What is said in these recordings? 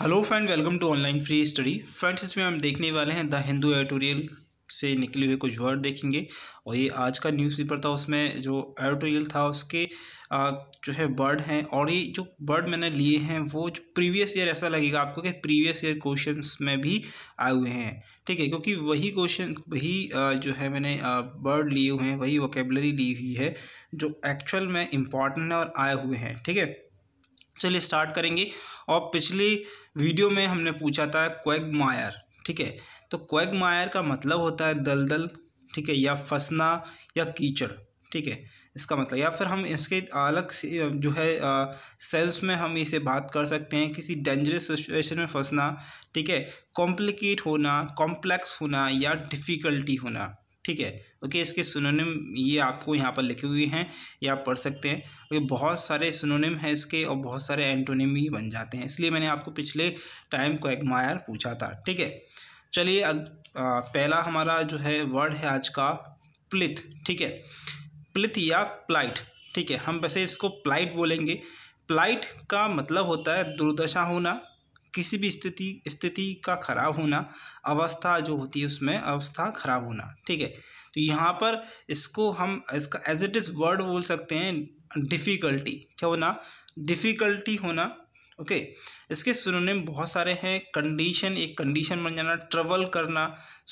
Hello friend welcome to online free study friends इसमें हम देखने वाले हैं द हिंदू एडिटोरियल से निकले हुए कुछ वर्ड देखेंगे और ये आज का न्यूज़पेपर था उसमें जो एडिटोरियल था उसके आ, जो है वर्ड हैं और ये जो वर्ड मैंने लिए हैं वो जो प्रीवियस ईयर ऐसा लगेगा आपको कि प्रीवियस ईयर क्वेश्चंस में भी आए हुए हैं ठीक है क्योंकि वही क्वेश्चन वही आ, जो है मैंने वर्ड लिए हुए हैं वही वोकेबलरी ली हुई है जो एक्चुअल में इम्पॉर्टेंट है और आए हुए हैं ठीक है चलिए स्टार्ट करेंगे और पिछली वीडियो में हमने पूछा था क्वेग मायर ठीक है तो क्वेग मायर का मतलब होता है दलदल ठीक है या फंसना या कीचड़ ठीक है इसका मतलब या फिर हम इसके अलग से जो है सेंस में हम इसे बात कर सकते हैं किसी डेंजरस सिचुएशन में फंसना ठीक है कॉम्प्लिकेट होना कॉम्प्लेक्स होना या डिफ़िकल्टी होना ठीक है ओके इसके सुनोनिम ये आपको यहाँ पर लिखे हुए हैं ये आप पढ़ सकते हैं ओके बहुत सारे सुनोनिम हैं इसके और बहुत सारे एंटोनिम भी बन जाते हैं इसलिए मैंने आपको पिछले टाइम को एक मायर पूछा था ठीक है चलिए अब पहला हमारा जो है वर्ड है आज का प्लिथ ठीक है प्लिथ या प्लाइट ठीक है हम वैसे इसको प्लाइट बोलेंगे प्लाइट का मतलब होता है दुर्दशा होना किसी भी स्थिति स्थिति का खराब होना अवस्था जो होती है उसमें अवस्था खराब होना ठीक है तो यहाँ पर इसको हम इसका एज इट इज़ वर्ड बोल सकते हैं डिफ़िकल्टी क्या होना डिफ़िकल्टी होना ओके okay. इसके में बहुत सारे हैं कंडीशन एक कंडीशन बन जाना ट्रेवल करना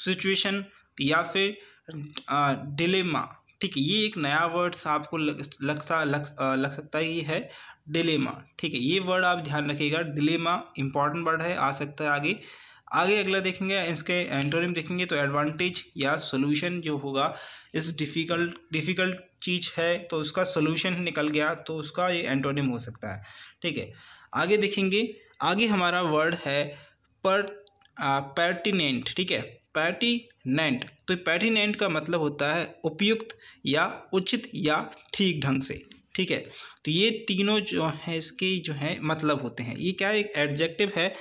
सिचुएशन या फिर डिलेमा ठीक है ये एक नया वर्ड्स आपको लग, लगता लग, लग सकता ही है डिलेमा ठीक है ये वर्ड आप ध्यान रखिएगा डिलेमा इंपॉर्टेंट वर्ड है आ सकता है आगे आगे अगला देखेंगे इसके एंटोनिम देखेंगे तो एडवांटेज या सोल्यूशन जो होगा इस डिफ़िकल्ट डिफ़िकल्ट चीज़ है तो उसका सोल्यूशन निकल गया तो उसका ये एंटोनिम हो सकता है ठीक है आगे देखेंगे आगे हमारा वर्ड है पर पैटिनेंट ठीक है पैटिनेंट तो पैटिनेंट का मतलब होता है उपयुक्त या उचित या ठीक ढंग से ठीक है तो ये तीनों जो हैं इसके जो हैं मतलब होते हैं ये क्या एक एडजेक्टिव है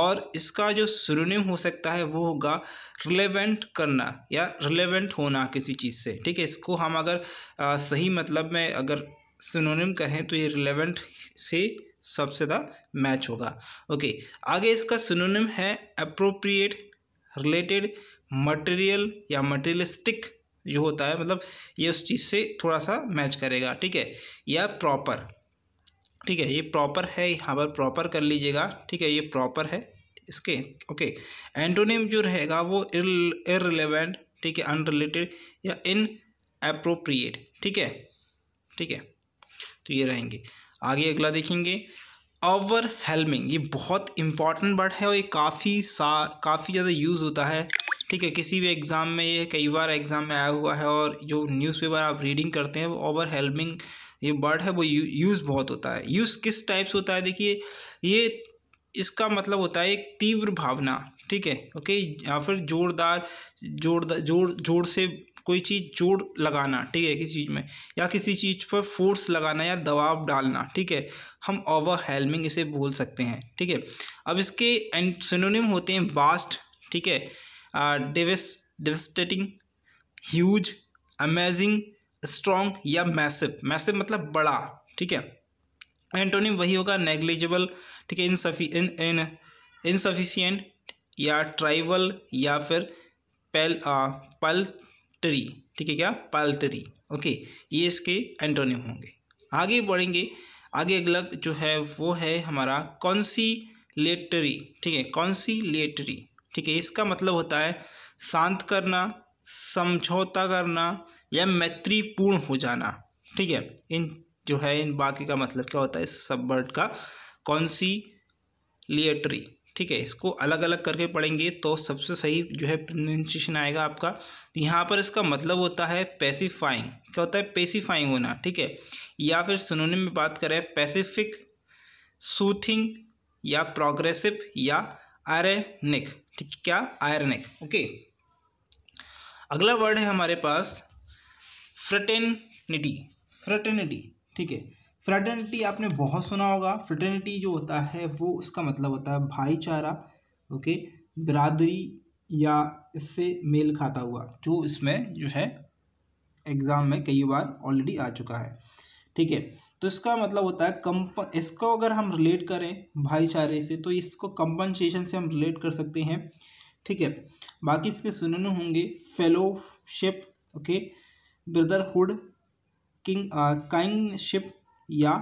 और इसका जो सुरोनिम हो सकता है वो होगा रिलेवेंट करना या रिलेवेंट होना किसी चीज़ से ठीक है इसको हम अगर आ, सही मतलब में अगर सुनोनिम कहें तो ये रिलेवेंट से सबसे ज़्यादा मैच होगा ओके आगे इसका सुनोनिम है अप्रोप्रिएट रिलेटेड मटेरियल या मटेरियलिस्टिक जो होता है मतलब ये उस चीज़ से थोड़ा सा मैच करेगा ठीक है या प्रॉपर ठीक है ये प्रॉपर है यहाँ पर प्रॉपर कर लीजिएगा ठीक है ये प्रॉपर है इसके ओके एंटोनिम जो रहेगा वो इरेलीवेंट ठीक है अनरिलेटेड या इन अप्रोप्रिएट ठीक है ठीक है तो ये रहेंगे आगे अगला देखेंगे ओवर हेलमिंग ये बहुत इंपॉर्टेंट वर्ड है और ये काफ़ी सा काफ़ी ज़्यादा यूज़ होता है ठीक है किसी भी एग्ज़ाम में ये कई बार एग्ज़ाम में आया हुआ है और जो न्यूज़पेपर आप रीडिंग करते हैं वो ओवर हेल्पिंग ये वर्ड है वो यू, यूज़ बहुत होता है यूज़ किस टाइप से होता है देखिए ये इसका मतलब होता है एक तीव्र भावना ठीक है ओके या फिर जोरदार जोरदार जोर जोर से कोई चीज़ जोर लगाना ठीक है किसी चीज़ में या किसी चीज़ पर फोर्स लगाना या दबाव डालना ठीक है हम ओवरहेलमिंग इसे बोल सकते हैं ठीक है अब इसके एंड सिनोनिम होते हैं बास्ट ठीक है डिवेस्टेटिंग ह्यूज अमेजिंग स्ट्रॉन्ग या मैसिव मैसिव मतलब बड़ा ठीक है एंटोनिम वही होगा नेग्लिजिबल ठीक है इनसफी इन इन इनसफिशियंट या ट्राइवल या फिर पेल पल्टरी ठीक है क्या पल्टरी ओके ये इसके एंटोनिम होंगे आगे बढ़ेंगे आगे अगला जो है वो है हमारा लेटरी ठीक है लेटरी ठीक है इसका मतलब होता है शांत करना समझौता करना या मैत्रीपूर्ण हो जाना ठीक है इन जो है इन बाकी का मतलब क्या होता है इस सब वर्ड का कौन सी लिएटरी ठीक है इसको अलग अलग करके पढ़ेंगे तो सबसे सही जो है प्रोनाउंसिएशन आएगा आपका तो यहाँ पर इसका मतलब होता है पैसिफाइंग क्या होता है पेसिफाइंग होना ठीक है या फिर सुनोने में बात करें पैसिफिक सूथिंग या प्रोग्रेसिव या आयरनिक ठीक क्या आयरनिक ओके अगला वर्ड है हमारे पास फ्रटेनिटी फ्रटेनिटी ठीक है फ्रटेनिटी आपने बहुत सुना होगा फ्रटेनिटी जो होता है वो उसका मतलब होता है भाईचारा ओके बिरादरी या इससे मेल खाता हुआ जो इसमें जो है एग्ज़ाम में कई बार ऑलरेडी आ चुका है ठीक है तो इसका मतलब होता है कंप इसको अगर हम रिलेट करें भाईचारे से तो इसको कंपनसेशन से हम रिलेट कर सकते हैं ठीक है बाकी इसके सुनने होंगे fellowship okay brotherhood king kingship या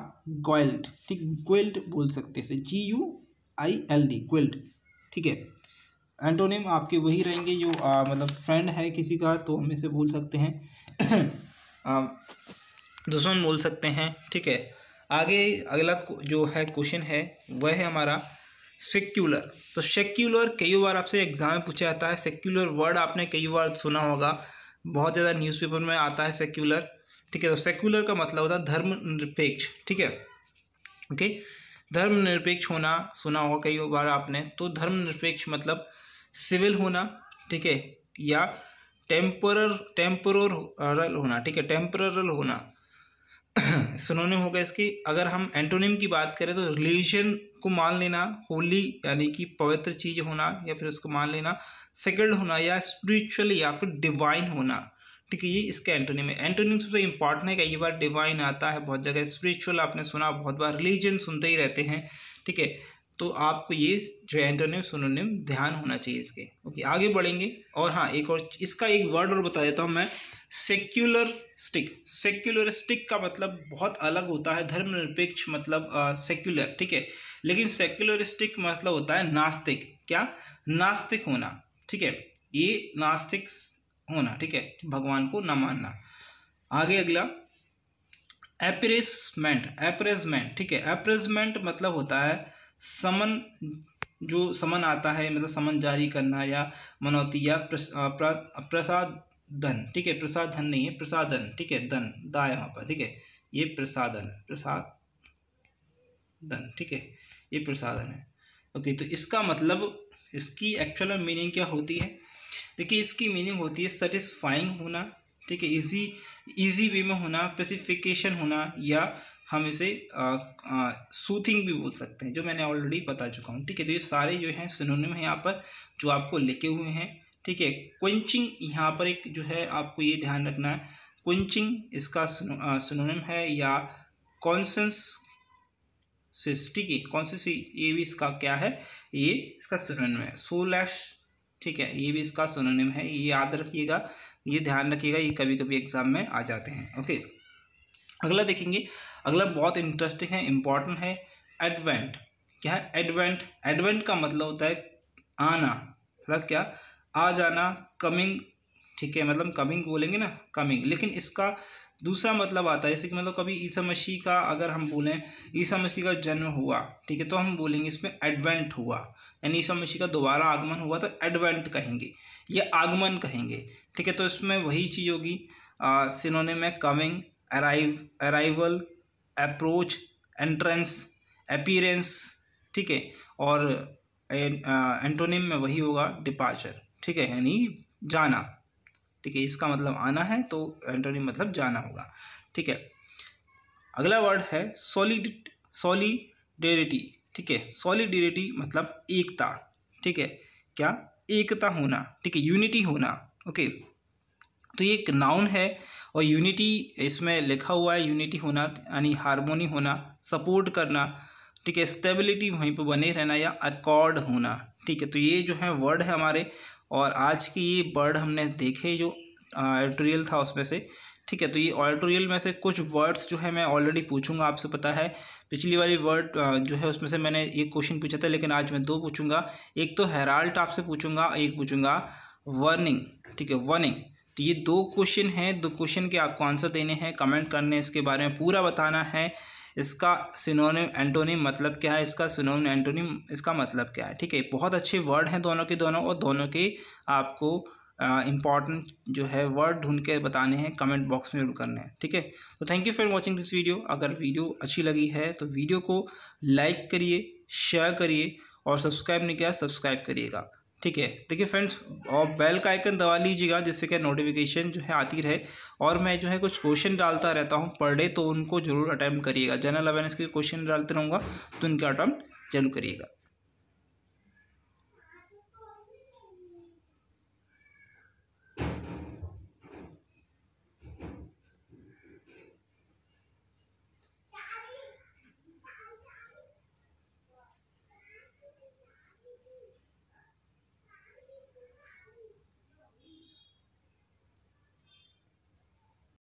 गोल्ड ठीक गोल्ड बोल सकते हैं G U I L D guild ठीक है एंटोनिम आपके वही रहेंगे जो मतलब फ्रेंड है किसी का तो हम इसे बोल सकते हैं दुश्मन बोल सकते हैं ठीक है आगे अगला जो है क्वेश्चन है वह है हमारा सेक्युलर तो सेक्युलर कई बार आपसे एग्जाम में पूछा जाता है सेक्युलर वर्ड आपने कई बार सुना होगा बहुत ज़्यादा न्यूज़पेपर में आता है सेक्युलर ठीक है तो सेक्युलर का मतलब होता है धर्म निरपेक्ष ठीक है ओके धर्म निरपेक्ष होना सुना होगा कई बार आपने तो धर्म निरपेक्ष मतलब सिविल होना ठीक है या टेम्पर टेम्पोर होना ठीक है टेम्पोरल होना सुनोने हो गए इसकी अगर हम एंटोनिम की बात करें तो रिलीजन को मान लेना होली यानी कि पवित्र चीज़ होना या फिर उसको मान लेना सेकेंड होना या स्पिरिचुअल या फिर डिवाइन होना ठीक है ये इसका एंटोनिम है एंटोनिम सबसे इंपॉर्टेंट है कई बार डिवाइन आता है बहुत जगह स्पिरिचुअल आपने सुना बहुत बार रिलीजन सुनते ही रहते हैं ठीक है तो आपको ये जो एंटोनिम सुनोनिम ध्यान होना चाहिए इसके ओके आगे बढ़ेंगे और हाँ एक और इसका एक वर्ड और बता देता हूँ मैं सेक्युलरिस्टिक सेक्युलरिस्टिक का मतलब बहुत अलग होता है धर्मनिरपेक्ष मतलब सेक्युलर ठीक है लेकिन सेक्युलरिस्टिक मतलब होता है नास्तिक क्या नास्तिक होना ठीक है ये नास्तिक होना ठीक है भगवान को ना मानना आगे अगला एपरेसमेंट एपरेजमेंट ठीक है एपरेजमेंट मतलब होता है समन जो समन आता है मतलब समन जारी करना या मनौती या प्रसाद धन ठीक है प्रसाद धन नहीं है प्रसादन ठीक है धन दा है वहाँ पर ठीक है ये प्रसादन प्रसाद धन ठीक है ये प्रसादन है ओके तो इसका मतलब इसकी एक्चुअल मीनिंग क्या होती है देखिए इसकी मीनिंग होती है सेटिस्फाइंग होना ठीक है इजी इजी वे में होना स्पेसिफिकेशन होना या हम इसे सूथिंग भी बोल सकते हैं जो मैंने ऑलरेडी बता चुका हूँ ठीक है तो ये सारे जो हैं सिनोनिम में यहाँ पर जो आपको लिखे हुए हैं ठीक है क्विंचिंग यहाँ पर एक जो है आपको ये ध्यान रखना है क्विंचिंग इसका सुनोनिम है या कॉन्सेंस सिस ठीक है कॉन्सेंस ये भी इसका क्या है ये इसका सुनोनिम है सोलैश ठीक है ये भी इसका सुनोनिम है ये याद रखिएगा ये ध्यान रखिएगा ये कभी कभी एग्जाम में आ जाते हैं ओके अगला देखेंगे अगला बहुत इंटरेस्टिंग है इम्पॉर्टेंट है एडवेंट क्या है एडवेंट एडवेंट का मतलब होता है आना मतलब क्या आ जाना कमिंग ठीक है मतलब कमिंग बोलेंगे ना कमिंग लेकिन इसका दूसरा मतलब आता है जैसे कि मतलब कभी ईसा मसीह का अगर हम बोलें ईसा मसीह का जन्म हुआ ठीक है तो हम बोलेंगे इसमें एडवेंट हुआ यानी ईसा मसीह का दोबारा आगमन हुआ तो एडवेंट कहेंगे या आगमन कहेंगे ठीक है तो इसमें वही चीज़ होगी सिनोने में coming arrive arrival approach entrance appearance ठीक है और एंटोनिम में वही होगा डिपार्चर ठीक है यानी जाना ठीक है इसका मतलब आना है तो एंटोनिम मतलब जाना होगा ठीक है अगला वर्ड है सॉलिड सॉलिडेरिटी ठीक है सॉलिडेरिटी मतलब एकता ठीक है क्या एकता होना ठीक है यूनिटी होना ओके तो ये एक नाउन है और यूनिटी इसमें लिखा हुआ है यूनिटी होना यानी हारमोनी होना सपोर्ट करना ठीक है स्टेबिलिटी वहीं पे बने रहना या अकॉर्ड होना ठीक है तो ये जो है वर्ड है हमारे और आज की ये वर्ड हमने देखे जो एडिटोरियल था उसमें से ठीक है तो ये ऑडिटोरियल में से कुछ वर्ड्स जो है मैं ऑलरेडी पूछूंगा आपसे पता है पिछली वाली वर्ड जो है उसमें से मैंने एक क्वेश्चन पूछा था लेकिन आज मैं दो पूछूंगा एक तो हेराल्ट आपसे पूछूंगा एक पूछूंगा वर्निंग ठीक है वर्निंग तो ये दो क्वेश्चन हैं दो क्वेश्चन के आपको आंसर देने हैं कमेंट करने इसके बारे में पूरा बताना है इसका सिनोनिम एंटोनिम मतलब क्या है इसका सिनोनिम एंटोनिम इसका मतलब क्या है ठीक है बहुत अच्छे वर्ड हैं दोनों के दोनों और दोनों के आपको इम्पॉर्टेंट जो है वर्ड ढूंढ के बताने हैं कमेंट बॉक्स में करने हैं ठीक है तो thank you for watching this video अगर वीडियो अच्छी लगी है तो वीडियो को लाइक करिए शेयर करिए और सब्सक्राइब नहीं किया सब्सक्राइब करिएगा ठीक है देखिए फ्रेंड्स और बेल का आइकन दबा लीजिएगा जिससे क्या नोटिफिकेशन जो है आती रहे और मैं जो है कुछ क्वेश्चन डालता रहता हूँ पर डे तो उनको जरूर अटैम्प्ट करिएगा जनरल अवेयरनेस के क्वेश्चन डालते रहूँगा तो उनका अटैम्प्ट जरूर करिएगा